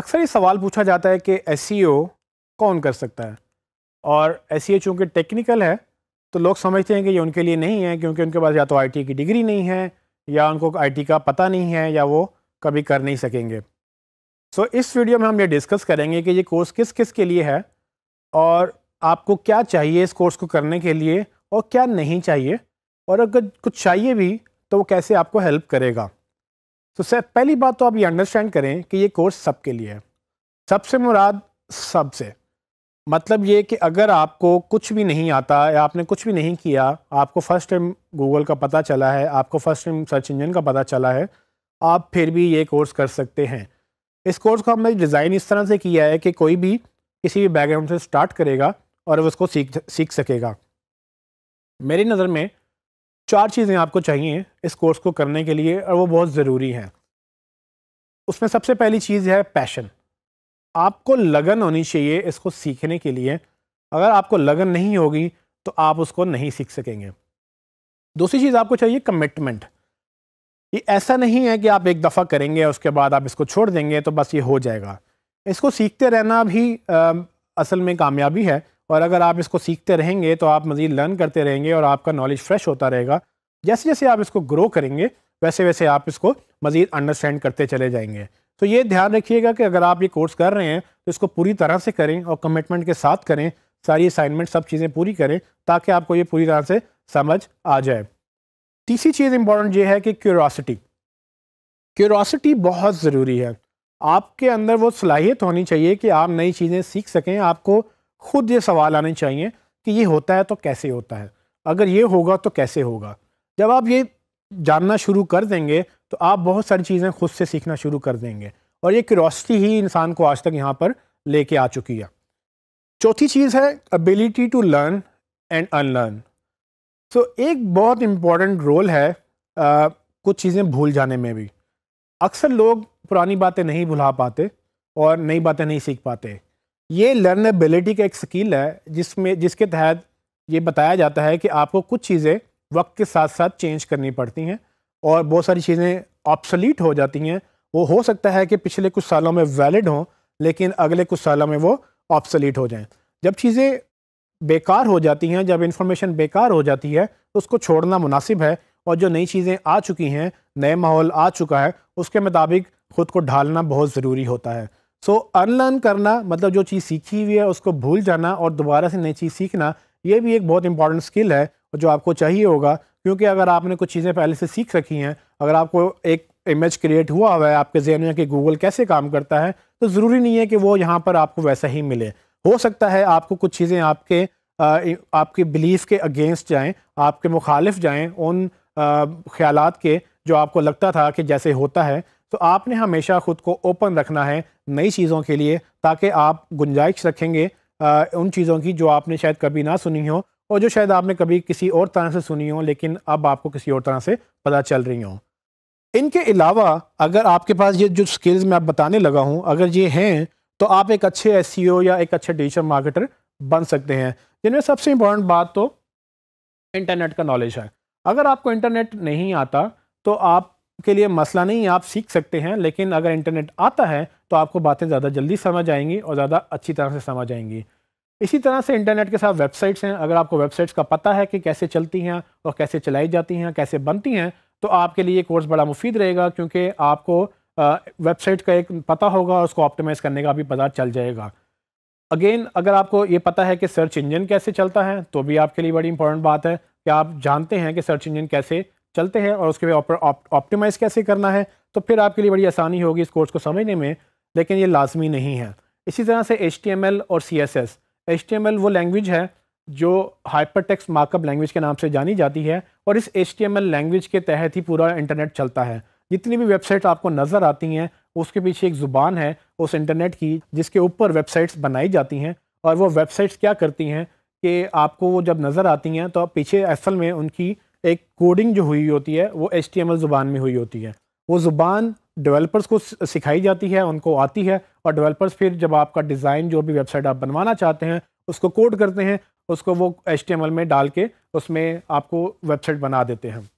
अक्सर ये सवाल पूछा जाता है कि एस e कौन कर सकता है और एस सी चूँकि टेक्निकल है तो लोग समझते हैं कि ये उनके लिए नहीं है क्योंकि उनके पास या तो आईटी की डिग्री नहीं है या उनको आईटी का पता नहीं है या वो कभी कर नहीं सकेंगे सो so, इस वीडियो में हम ये डिस्कस करेंगे कि ये कोर्स किस किस के लिए है और आपको क्या चाहिए इस कोर्स को करने के लिए और क्या नहीं चाहिए और अगर कुछ चाहिए भी तो वो कैसे आपको हेल्प करेगा तो सर पहली बात तो आप ये अंडरस्टैंड करें कि ये कोर्स सब के लिए है सबसे मुराद सब से मतलब ये कि अगर आपको कुछ भी नहीं आता या आपने कुछ भी नहीं किया आपको फ़र्स्ट टाइम गूगल का पता चला है आपको फ़र्स्ट टाइम सर्च इंजन का पता चला है आप फिर भी ये कोर्स कर सकते हैं इस कोर्स को हमने डिज़ाइन इस तरह से किया है कि कोई भी किसी भी बैकग्राउंड से स्टार्ट करेगा और उसको सीख सीख सकेगा मेरी नज़र में चार चीज़ें आपको चाहिए इस कोर्स को करने के लिए और वो बहुत ज़रूरी हैं उसमें सबसे पहली चीज़ है पैशन आपको लगन होनी चाहिए इसको सीखने के लिए अगर आपको लगन नहीं होगी तो आप उसको नहीं सीख सकेंगे दूसरी चीज़ आपको चाहिए कमिटमेंट ये ऐसा नहीं है कि आप एक दफ़ा करेंगे उसके बाद आप इसको छोड़ देंगे तो बस ये हो जाएगा इसको सीखते रहना भी आ, असल में कामयाबी है और अगर आप इसको सीखते रहेंगे तो आप मज़ीद लर्न करते रहेंगे और आपका नॉलेज फ्रेश होता रहेगा जैसे जैसे आप इसको ग्रो करेंगे वैसे वैसे आप इसको मज़ीद अंडरस्टैंड करते चले जाएंगे तो ये ध्यान रखिएगा कि अगर आप ये कोर्स कर रहे हैं तो इसको पूरी तरह से करें और कमिटमेंट के साथ करें सारी असाइनमेंट सब चीज़ें पूरी करें ताकि आपको ये पूरी तरह से समझ आ जाए तीसरी चीज़ इम्पॉर्टेंट ये है कि क्यूरोसिटी क्यूरोसिटी बहुत ज़रूरी है आपके अंदर वो सलाहियत होनी चाहिए कि आप नई चीज़ें सीख सकें आपको खुद ये सवाल आने चाहिए कि ये होता है तो कैसे होता है अगर ये होगा तो कैसे होगा जब आप ये जानना शुरू कर देंगे तो आप बहुत सारी चीज़ें खुद से सीखना शुरू कर देंगे और ये क्यूरोसिटी ही इंसान को आज तक यहाँ पर लेके आ चुकी है चौथी चीज़ है ability to learn and unlearn so एक बहुत इम्पॉर्टेंट रोल है आ, कुछ चीज़ें भूल जाने में भी अक्सर लोग पुरानी बातें नहीं भुला पाते और नई बातें नहीं सीख पाते ये लर्नेबिलिटी का एक स्किल है जिसमें जिसके तहत ये बताया जाता है कि आपको कुछ चीज़ें वक्त के साथ साथ चेंज करनी पड़ती हैं और बहुत सारी चीज़ें ऑप्सलीट हो जाती हैं वो हो सकता है कि पिछले कुछ सालों में वैलिड हों लेकिन अगले कुछ सालों में वो ऑप्सलीट हो जाएं जब चीज़ें बेकार हो जाती हैं जब इन्फॉर्मेशन बेकार हो जाती है तो उसको छोड़ना मुनासिब है और जो नई चीज़ें आ चुकी हैं नए माहौल आ चुका है उसके मुताबिक ख़ुद को ढालना बहुत ज़रूरी होता है सो अनलर्न करना मतलब जो चीज़ सीखी हुई है उसको भूल जाना और दोबारा से नई चीज़ सीखना ये भी एक बहुत इंपॉर्टेंट स्किल है जो आपको चाहिए होगा क्योंकि अगर आपने कुछ चीज़ें पहले से सीख रखी हैं अगर आपको एक इमेज क्रिएट हुआ हुआ है आपके जहन में कि गूगल कैसे काम करता है तो ज़रूरी नहीं है कि वो यहाँ पर आपको वैसा ही मिले हो सकता है आपको कुछ चीज़ें आपके आपके बिलीफ के अगेंस्ट जाएं आपके मुखालिफ जाएं उन ख़्याल के जो आपको लगता था कि जैसे होता है तो आपने हमेशा ख़ुद को ओपन रखना है नई चीज़ों के लिए ताकि आप गुंजाइश रखेंगे आ, उन चीज़ों की जो आपने शायद कभी ना सुनी हो और जो शायद आपने कभी किसी और तरह से सुनी हो लेकिन अब आपको किसी और तरह से पता चल रही हों इनके अलावा अगर आपके पास ये जो स्किल्स मैं आप बताने लगा हूँ अगर ये हैं तो आप एक अच्छे एस e या एक अच्छे डिजिटल मार्केटर बन सकते हैं जिनमें सबसे इम्पॉर्टेंट बात तो इंटरनेट का नॉलेज है अगर आपको इंटरनेट नहीं आता तो आप के लिए मसला नहीं आप सीख सकते हैं लेकिन अगर इंटरनेट आता है तो आपको बातें ज़्यादा जल्दी समझ आएंगी और ज़्यादा अच्छी तरह से समझ आएंगी इसी तरह से इंटरनेट के साथ वेबसाइट्स हैं अगर आपको वेबसाइट्स का पता है कि कैसे चलती हैं और कैसे चलाई जाती हैं कैसे बनती हैं तो आपके लिए ये कोर्स बड़ा मुफीद रहेगा क्योंकि आपको वेबसाइट का एक पता होगा और उसको ऑप्टिमाइज़ करने का भी पता चल जाएगा अगेन अगर आपको ये पता है कि सर्च इंजन कैसे चलता है तो भी आपके लिए बड़ी इंपॉर्टेंट बात है कि आप जानते हैं कि सर्च इंजन कैसे चलते हैं और उसके ऊपर ऑप्टिमाइज़ कैसे करना है तो फिर आपके लिए बड़ी आसानी होगी इस कोर्स को समझने में लेकिन ये लाजमी नहीं है इसी तरह से एच और सी एस वो लैंग्वेज है जो हाइपर टेक्स मार्कअप लैंग्वेज के नाम से जानी जाती है और इस एच लैंग्वेज के तहत ही पूरा इंटरनेट चलता है जितनी भी वेबसाइट आपको नज़र आती हैं उसके पीछे एक ज़ुबान है उस इंटरनेट की जिसके ऊपर वेबसाइट्स बनाई जाती हैं और वो वेबसाइट्स क्या करती हैं कि आपको वो जब नज़र आती हैं तो पीछे असल में उनकी एक कोडिंग जो हुई होती है वो एच टी ज़ुबान में हुई होती है वो ज़ुबान डेवलपर्स को सिखाई जाती है उनको आती है और डेवलपर्स फिर जब आपका डिज़ाइन जो भी वेबसाइट आप बनवाना चाहते हैं उसको कोड करते हैं उसको वो एच में डाल के उसमें आपको वेबसाइट बना देते हैं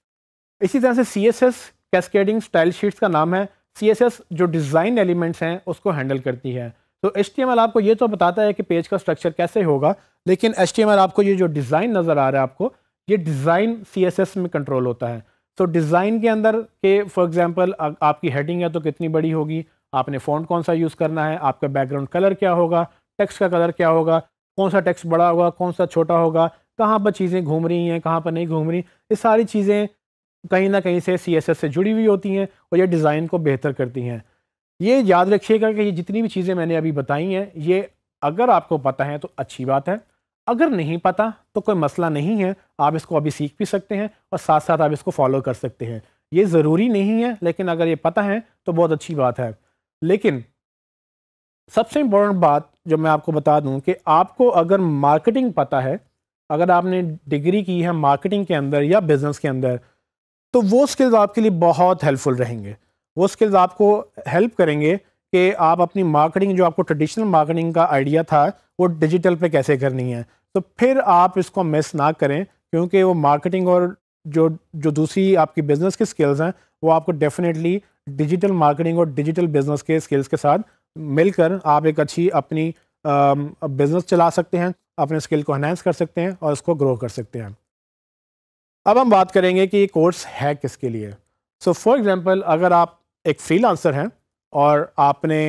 इसी तरह से C S S cascading style sheets का नाम है सी एस एस जो डिज़ाइन एलिमेंट्स हैं उसको हैंडल करती है तो एच आपको ये तो बताता है कि पेज का स्ट्रक्चर कैसे होगा लेकिन एच आपको ये जो डिज़ाइन नज़र आ रहा है आपको ये डिज़ाइन सी में कंट्रोल होता है तो so, डिज़ाइन के अंदर के फॉर एग्ज़ाम्पल आपकी हेडिंग है तो कितनी बड़ी होगी आपने फ़ॉन्ट कौन सा यूज़ करना है आपका बैकग्राउंड कलर क्या होगा टेक्स्ट का कलर क्या होगा कौन सा टेक्स्ट बड़ा होगा कौन सा छोटा होगा कहाँ पर चीज़ें घूम रही हैं कहाँ पर नहीं घूम रही ये सारी चीज़ें कहीं ना कहीं से सी से जुड़ी हुई होती हैं और ये डिज़ाइन को बेहतर करती हैं ये याद रखिएगा कि ये जितनी भी चीज़ें मैंने अभी बताई हैं ये अगर आपको पता है तो अच्छी बात है अगर नहीं पता तो कोई मसला नहीं है आप इसको अभी सीख भी सकते हैं और साथ साथ आप इसको फॉलो कर सकते हैं ये ज़रूरी नहीं है लेकिन अगर ये पता है तो बहुत अच्छी बात है लेकिन सबसे इम्पोर्टेंट बात जो मैं आपको बता दूं कि आपको अगर मार्केटिंग पता है अगर आपने डिग्री की है मार्केटिंग के अंदर या बिज़नेस के अंदर तो वो स्किल्स आपके लिए बहुत हेल्पफुल रहेंगे वो स्किल्स आपको हेल्प करेंगे कि आप अपनी मार्केटिंग जो आपको ट्रेडिशनल मार्केटिंग का आइडिया था वो डिजिटल पे कैसे करनी है तो फिर आप इसको मिस ना करें क्योंकि वो मार्केटिंग और जो जो दूसरी आपकी बिज़नेस की स्किल्स हैं वो आपको डेफिनेटली डिजिटल मार्केटिंग और डिजिटल बिज़नेस के स्किल्स के साथ मिलकर आप एक अच्छी अपनी बिज़नेस चला सकते हैं अपने स्किल को इन्हेंस कर सकते हैं और इसको ग्रो कर सकते हैं अब हम बात करेंगे कि ये कोर्स है किसके लिए सो फॉर एग्ज़ाम्पल अगर आप एक फ्रीलांसर हैं और आपने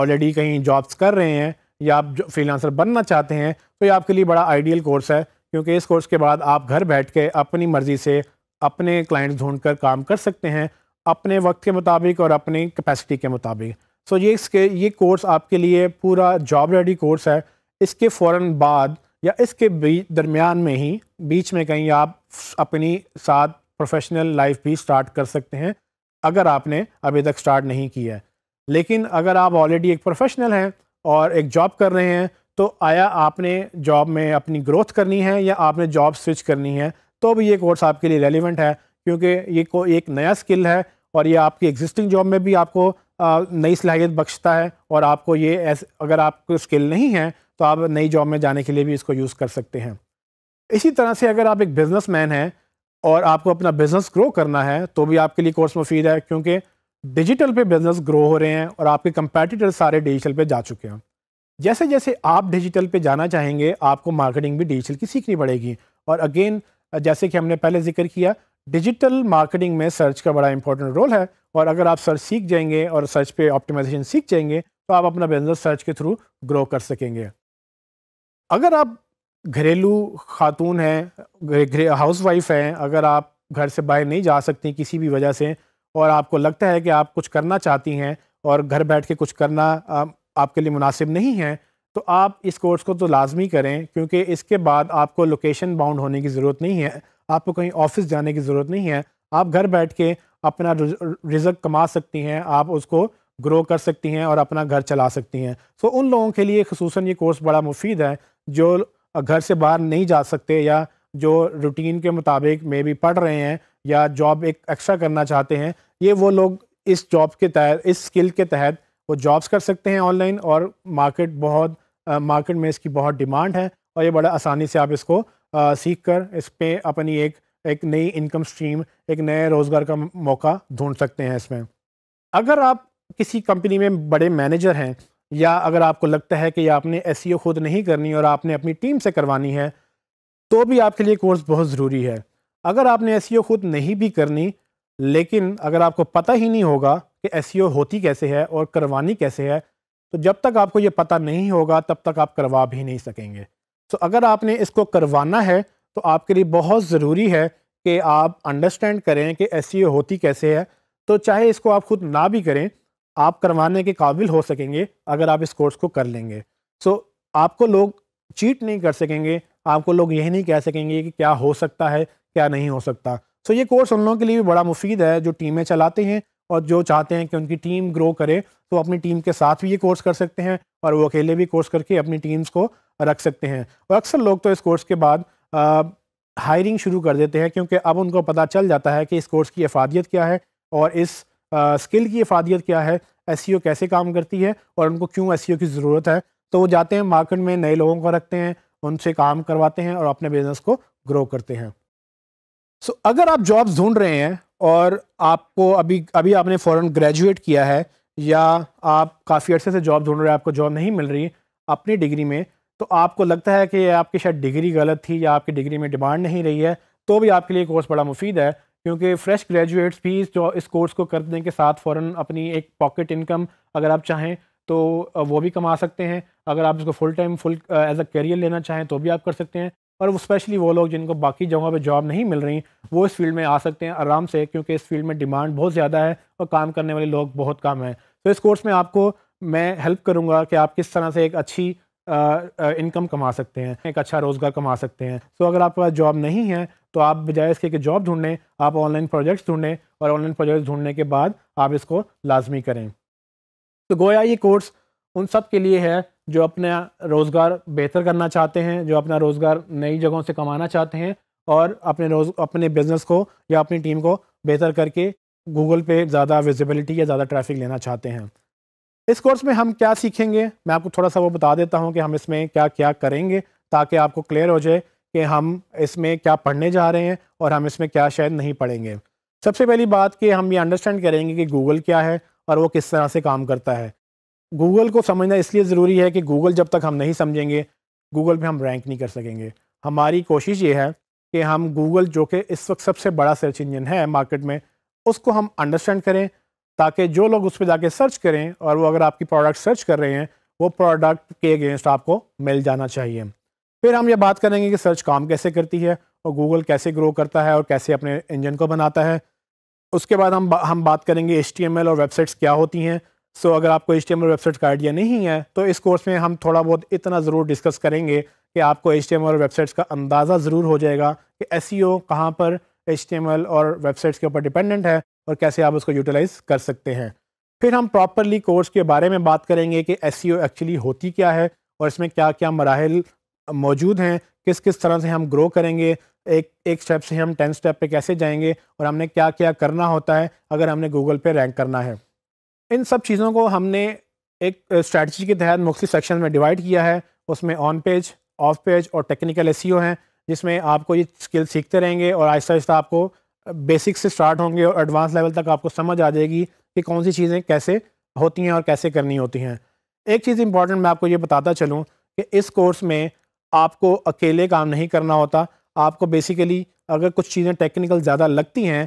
ऑलरेडी कहीं जॉब्स कर रहे हैं या आप फ्रीलांसर बनना चाहते हैं तो ये आपके लिए बड़ा आइडियल कोर्स है क्योंकि इस कोर्स के बाद आप घर बैठ के अपनी मर्ज़ी से अपने क्लाइंट्स ढूंढ कर काम कर सकते हैं अपने वक्त के मुताबिक और अपनी कैपेसिटी के मुताबिक सो ये इसके ये कोर्स आपके लिए पूरा जॉब रेडी कोर्स है इसके फ़ौर बाद या इसके दरमियान में ही बीच में कहीं आप अपनी साथ प्रोफेशनल लाइफ भी स्टार्ट कर सकते हैं अगर आपने अभी तक स्टार्ट नहीं किया है लेकिन अगर आप ऑलरेडी एक प्रोफेशनल हैं और एक जॉब कर रहे हैं तो आया आपने जॉब में अपनी ग्रोथ करनी है या आपने जॉब स्विच करनी है तो भी ये कोर्स आपके लिए रेलिवेंट है क्योंकि ये को एक नया स्किल है और ये आपकी एग्जिस्टिंग जॉब में भी आपको नई सलाहियत बख्शता है और आपको ये एस, अगर आपको स्किल नहीं है तो आप नई जॉब में जाने के लिए भी इसको यूज़ कर सकते हैं इसी तरह से अगर आप एक बिज़नेस मैन हैं और आपको अपना बिज़नेस ग्रो करना है तो भी आपके लिए कोर्स मुफीद है क्योंकि डिजिटल पे बिजनेस ग्रो हो रहे हैं और आपके कंपेटिटर सारे डिजिटल पे जा चुके हैं जैसे जैसे आप डिजिटल पे जाना चाहेंगे आपको मार्केटिंग भी डिजिटल की सीखनी पड़ेगी और अगेन जैसे कि हमने पहले जिक्र किया डिजिटल मार्केटिंग में सर्च का बड़ा इंपॉर्टेंट रोल है और अगर आप सर्च सीख जाएंगे और सर्च पे ऑप्टिमाइजेशन सीख जाएंगे तो आप अपना बिजनेस सर्च के थ्रू ग्रो कर सकेंगे अगर आप घरेलू खातून हैं हाउस वाइफ हैं अगर आप घर से बाहर नहीं जा सकती किसी भी वजह से और आपको लगता है कि आप कुछ करना चाहती हैं और घर बैठ के कुछ करना आपके लिए मुनासिब नहीं है तो आप इस कोर्स को तो लाजमी करें क्योंकि इसके बाद आपको लोकेशन बाउंड होने की ज़रूरत नहीं है आपको कहीं ऑफिस जाने की ज़रूरत नहीं है आप घर बैठ के अपना रिजक कमा सकती हैं आप उसको ग्रो कर सकती हैं और अपना घर चला सकती हैं सो उन लोगों के लिए खसूस ये कोर्स बड़ा मुफीद है जो घर से बाहर नहीं जा सकते या जो रूटीन के मुताबिक मे भी पढ़ रहे हैं या जॉब एक एक्स्ट्रा करना चाहते हैं ये वो लोग इस जॉब के तहत इस स्किल के तहत वो जॉब्स कर सकते हैं ऑनलाइन और मार्केट बहुत मार्केट में इसकी बहुत डिमांड है और ये बड़ा आसानी से आप इसको सीख कर इस पर अपनी एक एक नई इनकम स्ट्रीम एक नए रोज़गार का मौका ढूंढ सकते हैं इसमें अगर आप किसी कंपनी में बड़े मैनेजर हैं या अगर आपको लगता है कि आपने एस e खुद नहीं करनी और आपने अपनी टीम से करवानी है तो भी आपके लिए कोर्स बहुत ज़रूरी है अगर आपने एस e खुद नहीं भी करनी लेकिन अगर आपको पता ही नहीं होगा कि एस e होती कैसे है और करवानी कैसे है तो जब तक आपको ये पता नहीं होगा तब तक आप करवा भी नहीं सकेंगे सो तो अगर आपने इसको करवाना है तो आपके लिए बहुत ज़रूरी है कि आप अंडरस्टैंड करें कि एस e होती कैसे है तो चाहे इसको आप खुद ना भी करें आप करवाने के काबिल हो सकेंगे अगर आप इस कोर्स को कर लेंगे सो तो आपको लोग चीट नहीं कर सकेंगे आपको लोग यह नहीं कह सकेंगे कि क्या हो सकता है क्या नहीं हो सकता सो so ये कोर्स उन लोगों के लिए भी बड़ा मुफीद है जो टीमें चलाते हैं और जो चाहते हैं कि उनकी टीम ग्रो करे तो अपनी टीम के साथ भी ये कोर्स कर सकते हैं और वो अकेले भी कोर्स करके अपनी टीम्स को रख सकते हैं और अक्सर लोग तो इस कोर्स के बाद आ, हायरिंग शुरू कर देते हैं क्योंकि अब उनको पता चल जाता है कि इस कोर्स की अफादियत क्या है और इस आ, स्किल की अफादियत क्या है एस e कैसे काम करती है और उनको क्यों एस e की ज़रूरत है तो वो जाते हैं मार्केट में नए लोगों को रखते हैं उनसे काम करवाते हैं और अपने बिज़नेस को ग्रो करते हैं सो so, अगर आप जॉब्स ढूंढ रहे हैं और आपको अभी अभी आपने फ़ौरन ग्रेजुएट किया है या आप काफ़ी अर्से से जॉब ढूंढ रहे हैं आपको जॉब नहीं मिल रही अपनी डिग्री में तो आपको लगता है कि आपकी शायद डिग्री गलत थी या आपकी डिग्री में डिमांड नहीं रही है तो भी आपके लिए कोर्स बड़ा मुफीद है क्योंकि फ्रेश ग्रेजुएट्स भी जो इस कोर्स को करने के साथ फ़ौर अपनी एक पॉकेट इनकम अगर आप चाहें तो वो भी कमा सकते हैं अगर आप इसको full time full as a career लेना चाहें तो भी आप कर सकते हैं और वो स्पेशली वो लोग जिनको बाकी जगहों पे जॉब नहीं मिल रही वो इस फील्ड में आ सकते हैं आराम से क्योंकि इस फील्ड में डिमांड बहुत ज़्यादा है और काम करने वाले लोग बहुत कम हैं तो इस कोर्स में आपको मैं हेल्प करूँगा कि आप किस तरह से एक अच्छी इनकम कमा सकते हैं एक अच्छा रोज़गार कमा सकते हैं तो अगर आपके पास जॉब नहीं है तो आप बजाय इसके कि जॉब ढूंढें आप ऑनलाइन प्रोजेक्ट्स ढूंढें और ऑनलाइन प्रोजेक्ट्स ढूंढने के बाद आप इसको लाजमी करें तो गोया ये कोर्स उन सब के लिए है जो अपना रोज़गार बेहतर करना चाहते हैं जो अपना रोज़गार नई जगहों से कमाना चाहते हैं और अपने रोज अपने बिज़नेस को या अपनी टीम को बेहतर करके गूगल पे ज़्यादा विजिबिलिटी या ज़्यादा ट्रैफिक लेना चाहते हैं इस कोर्स में हम क्या सीखेंगे मैं आपको थोड़ा सा वो बता देता हूँ कि हम इसमें क्या क्या करेंगे ताकि आपको क्लियर हो जाए कि हम इसमें क्या पढ़ने जा रहे हैं और हम इसमें क्या शायद नहीं पढ़ेंगे सबसे पहली बात कि हम ये अंडरस्टैंड करेंगे कि गूगल क्या है और वो किस तरह से काम करता है गूगल को समझना इसलिए ज़रूरी है कि गूगल जब तक हम नहीं समझेंगे गूगल पे हम रैंक नहीं कर सकेंगे हमारी कोशिश ये है कि हम गूगल जो कि इस वक्त सबसे बड़ा सर्च इंजन है मार्केट में उसको हम अंडरस्टैंड करें ताकि जो लोग उस पर जाके सर्च करें और वो अगर आपकी प्रोडक्ट सर्च कर रहे हैं वो प्रोडक्ट के अगेंस्ट आपको मिल जाना चाहिए फिर हम ये बात करेंगे कि सर्च काम कैसे करती है और गूगल कैसे ग्रो करता है और कैसे अपने इंजन को बनाता है उसके बाद हम बा, हम बात करेंगे एच और वेबसाइट्स क्या होती हैं सो अगर आपको एच टी वेबसाइट का आइडिया नहीं है तो इस कोर्स में हम थोड़ा बहुत इतना ज़रूर डिस्कस करेंगे कि आपको एच टी वेबसाइट्स का अंदाज़ा ज़रूर हो जाएगा कि एस e कहाँ पर एच और वेबसाइट्स के ऊपर डिपेंडेंट है और कैसे आप उसको यूटिलाइज़ कर सकते हैं फिर हम प्रॉपरली कोर्स के बारे में बात करेंगे कि एस एक्चुअली e होती क्या है और इसमें क्या क्या मराहल मौजूद हैं किस किस तरह से हम ग्रो करेंगे एक एक स्टेप से हम टेंथ स्टेप पे कैसे जाएंगे और हमने क्या क्या करना होता है अगर हमने गूगल पे रैंक करना है इन सब चीज़ों को हमने एक स्ट्रैटी के तहत मुख्य सेक्शन में डिवाइड किया है उसमें ऑन पेज ऑफ पेज और टेक्निकल एस e हैं जिसमें आपको ये स्किल सीखते रहेंगे और आहिस्ता आहिस्ता आपको बेसिक से स्टार्ट होंगे और एडवांस लेवल तक आपको समझ आ जाएगी कि कौन सी चीज़ें कैसे होती हैं और कैसे करनी होती हैं एक चीज़ इंपॉर्टेंट मैं आपको ये बताता चलूँ कि इस कोर्स में आपको अकेले काम नहीं करना होता आपको बेसिकली अगर कुछ चीज़ें टेक्निकल ज़्यादा लगती हैं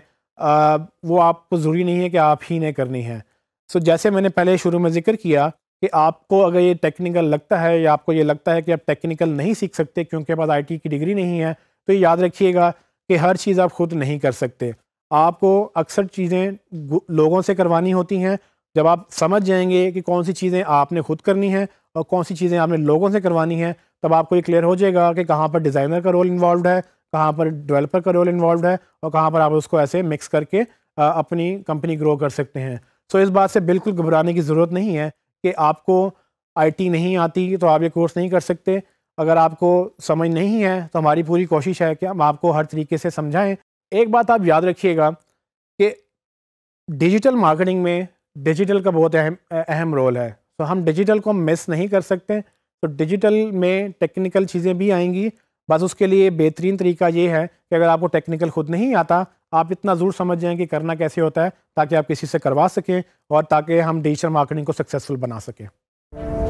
वो आपको ज़रूरी नहीं है कि आप ही ने करनी है सो so, जैसे मैंने पहले शुरू में जिक्र किया कि आपको अगर ये टेक्निकल लगता है या आपको ये लगता है कि आप टेक्निकल नहीं सीख सकते क्योंकि पास आई की डिग्री नहीं है तो ये याद रखिएगा कि हर चीज़ आप खुद नहीं कर सकते आपको अक्सर चीज़ें लोगों से करवानी होती हैं जब आप समझ जाएंगे कि कौन सी चीज़ें आपने खुद करनी है और कौन सी चीज़ें आपने लोगों से करवानी है तब आपको ये क्लियर हो जाएगा कि कहाँ पर डिज़ाइनर का रोल इन्वॉल्व है कहाँ पर डेवलपर का रोल इन्वॉल्व है और कहाँ पर आप उसको ऐसे मिक्स करके अपनी कंपनी ग्रो कर सकते हैं सो इस बात से बिल्कुल घबराने की ज़रूरत नहीं है कि आपको आईटी नहीं आती तो आप ये कोर्स नहीं कर सकते अगर आपको समझ नहीं है तो हमारी पूरी कोशिश है कि हम आपको हर तरीके से समझाएं एक बात आप याद रखिएगा कि डिजिटल मार्केटिंग में डिजिटल का बहुत अहम अहम रोल है तो हम डिजिटल को मिस नहीं कर सकते तो डिजिटल में टेक्निकल चीज़ें भी आएंगी बस उसके लिए बेहतरीन तरीका ये है कि अगर आपको टेक्निकल खुद नहीं आता आप इतना ज़रूर समझ जाएं कि करना कैसे होता है ताकि आप किसी से करवा सकें और ताकि हम डिजिटल मार्केटिंग को सक्सेसफुल बना सकें